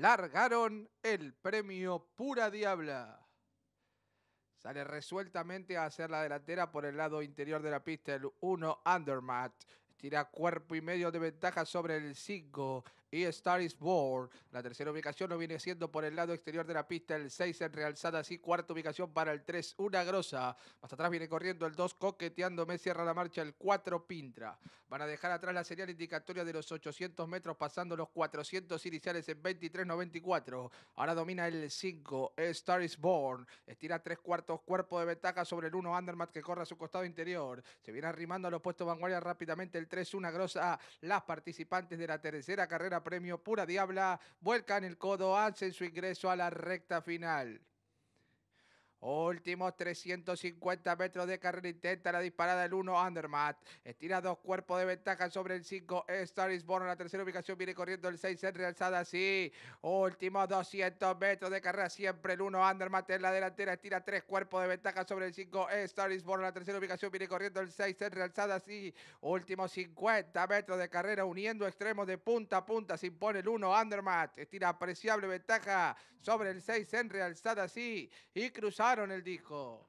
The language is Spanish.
largaron el premio Pura Diabla. Sale resueltamente a hacer la delantera por el lado interior de la pista el 1 Undermat Tira cuerpo y medio de ventaja sobre el 5 y Star Born. La tercera ubicación lo viene siendo por el lado exterior de la pista. El 6 en realzada, así cuarta ubicación para el 3, una grosa. Más atrás viene corriendo el 2, coqueteando. Me cierra la marcha el 4, Pintra. Van a dejar atrás la señal indicatoria de los 800 metros, pasando los 400 iniciales en 23.94. Ahora domina el 5, Star Born. Estira tres cuartos cuerpo de ventaja sobre el 1, Andermatt, que corre a su costado interior. Se viene arrimando a los puestos vanguardia rápidamente el 3 una grosa. Las participantes de la tercera carrera premio Pura Diabla vuelcan el codo, hacen su ingreso a la recta final. Últimos 350 metros de carrera. Intenta la disparada el 1 Undermat. Estira dos cuerpos de ventaja sobre el 5 Star is La tercera ubicación viene corriendo el 6 en realzada. sí. Últimos 200 metros de carrera. Siempre el 1 Undermat en la delantera. Estira tres cuerpos de ventaja sobre el 5 Star is La tercera ubicación viene corriendo el 6 en realzada. sí. Últimos 50 metros de carrera. Uniendo extremos de punta a punta. Se impone el 1 Undermat. Estira apreciable ventaja sobre el 6 en realzada. sí. Y cruzado robaron el disco.